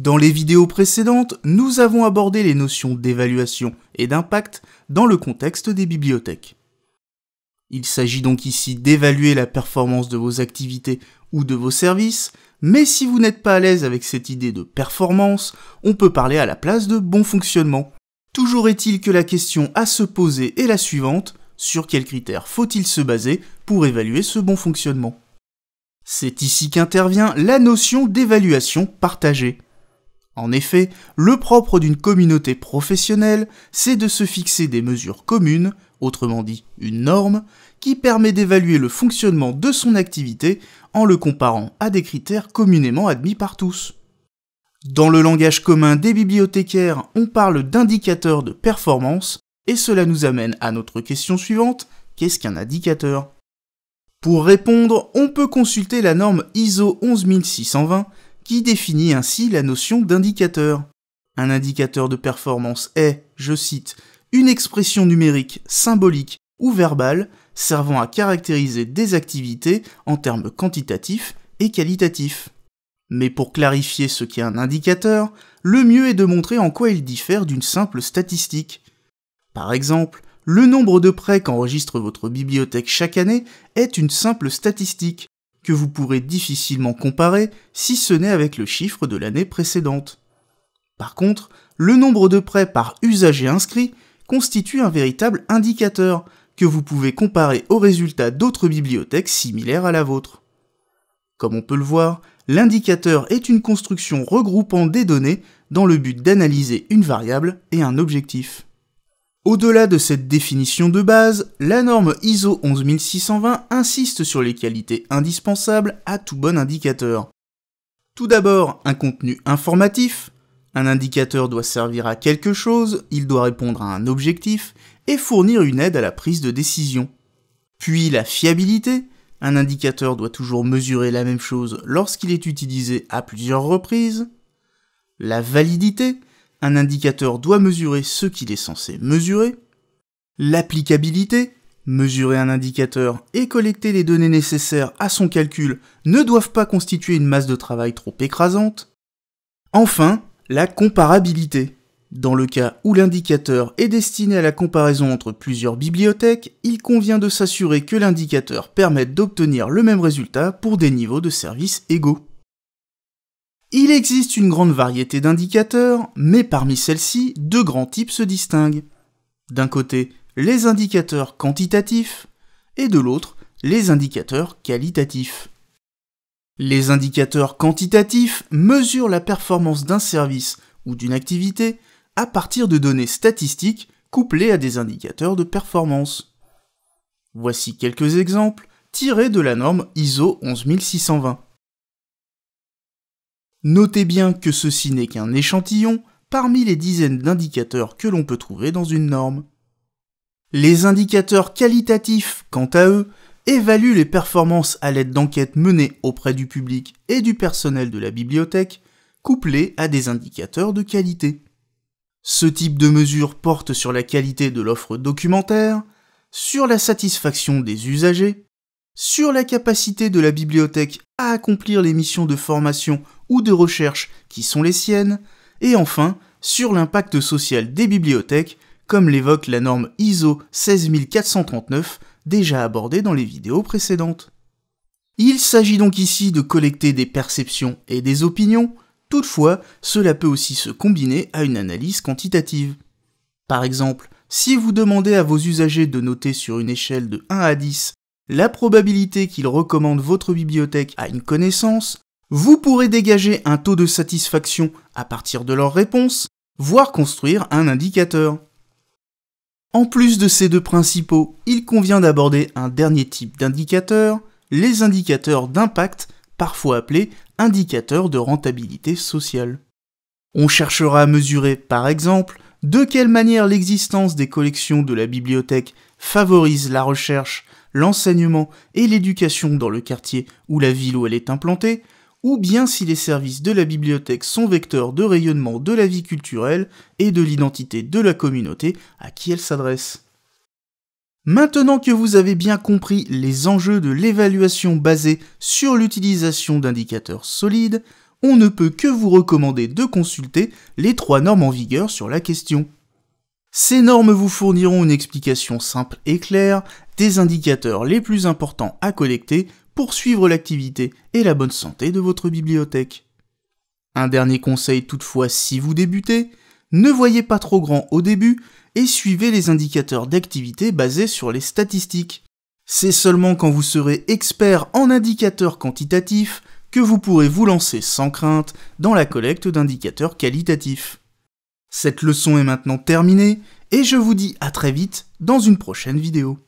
Dans les vidéos précédentes, nous avons abordé les notions d'évaluation et d'impact dans le contexte des bibliothèques. Il s'agit donc ici d'évaluer la performance de vos activités ou de vos services, mais si vous n'êtes pas à l'aise avec cette idée de performance, on peut parler à la place de bon fonctionnement. Toujours est-il que la question à se poser est la suivante, sur quels critères faut-il se baser pour évaluer ce bon fonctionnement C'est ici qu'intervient la notion d'évaluation partagée. En effet, le propre d'une communauté professionnelle, c'est de se fixer des mesures communes, autrement dit une norme, qui permet d'évaluer le fonctionnement de son activité en le comparant à des critères communément admis par tous. Dans le langage commun des bibliothécaires, on parle d'indicateurs de performance, et cela nous amène à notre question suivante, qu'est-ce qu'un indicateur Pour répondre, on peut consulter la norme ISO 11620 qui définit ainsi la notion d'indicateur. Un indicateur de performance est, je cite, une expression numérique, symbolique ou verbale servant à caractériser des activités en termes quantitatifs et qualitatifs. Mais pour clarifier ce qu'est un indicateur, le mieux est de montrer en quoi il diffère d'une simple statistique. Par exemple, le nombre de prêts qu'enregistre votre bibliothèque chaque année est une simple statistique, que vous pourrez difficilement comparer si ce n'est avec le chiffre de l'année précédente. Par contre, le nombre de prêts par usager inscrit constitue un véritable indicateur que vous pouvez comparer aux résultats d'autres bibliothèques similaires à la vôtre. Comme on peut le voir, l'indicateur est une construction regroupant des données dans le but d'analyser une variable et un objectif. Au-delà de cette définition de base, la norme ISO 11620 insiste sur les qualités indispensables à tout bon indicateur. Tout d'abord, un contenu informatif. Un indicateur doit servir à quelque chose, il doit répondre à un objectif et fournir une aide à la prise de décision. Puis la fiabilité. Un indicateur doit toujours mesurer la même chose lorsqu'il est utilisé à plusieurs reprises. La validité un indicateur doit mesurer ce qu'il est censé mesurer, l'applicabilité, mesurer un indicateur et collecter les données nécessaires à son calcul ne doivent pas constituer une masse de travail trop écrasante, enfin, la comparabilité. Dans le cas où l'indicateur est destiné à la comparaison entre plusieurs bibliothèques, il convient de s'assurer que l'indicateur permette d'obtenir le même résultat pour des niveaux de services égaux. Il existe une grande variété d'indicateurs, mais parmi celles-ci, deux grands types se distinguent. D'un côté, les indicateurs quantitatifs, et de l'autre, les indicateurs qualitatifs. Les indicateurs quantitatifs mesurent la performance d'un service ou d'une activité à partir de données statistiques couplées à des indicateurs de performance. Voici quelques exemples tirés de la norme ISO 11620. Notez bien que ceci n'est qu'un échantillon parmi les dizaines d'indicateurs que l'on peut trouver dans une norme. Les indicateurs qualitatifs, quant à eux, évaluent les performances à l'aide d'enquêtes menées auprès du public et du personnel de la bibliothèque, couplées à des indicateurs de qualité. Ce type de mesure porte sur la qualité de l'offre documentaire, sur la satisfaction des usagers, sur la capacité de la bibliothèque à accomplir les missions de formation ou de recherche qui sont les siennes, et enfin sur l'impact social des bibliothèques, comme l'évoque la norme ISO 16439 déjà abordée dans les vidéos précédentes. Il s'agit donc ici de collecter des perceptions et des opinions, toutefois cela peut aussi se combiner à une analyse quantitative. Par exemple, si vous demandez à vos usagers de noter sur une échelle de 1 à 10 la probabilité qu'ils recommandent votre bibliothèque à une connaissance, vous pourrez dégager un taux de satisfaction à partir de leurs réponses, voire construire un indicateur. En plus de ces deux principaux, il convient d'aborder un dernier type d'indicateur, les indicateurs d'impact, parfois appelés indicateurs de rentabilité sociale. On cherchera à mesurer, par exemple, de quelle manière l'existence des collections de la bibliothèque favorise la recherche, l'enseignement et l'éducation dans le quartier ou la ville où elle est implantée, ou bien si les services de la bibliothèque sont vecteurs de rayonnement de la vie culturelle et de l'identité de la communauté à qui elle s'adresse. Maintenant que vous avez bien compris les enjeux de l'évaluation basée sur l'utilisation d'indicateurs solides, on ne peut que vous recommander de consulter les trois normes en vigueur sur la question. Ces normes vous fourniront une explication simple et claire des indicateurs les plus importants à collecter poursuivre l'activité et la bonne santé de votre bibliothèque. Un dernier conseil toutefois si vous débutez, ne voyez pas trop grand au début et suivez les indicateurs d'activité basés sur les statistiques. C'est seulement quand vous serez expert en indicateurs quantitatifs que vous pourrez vous lancer sans crainte dans la collecte d'indicateurs qualitatifs. Cette leçon est maintenant terminée et je vous dis à très vite dans une prochaine vidéo.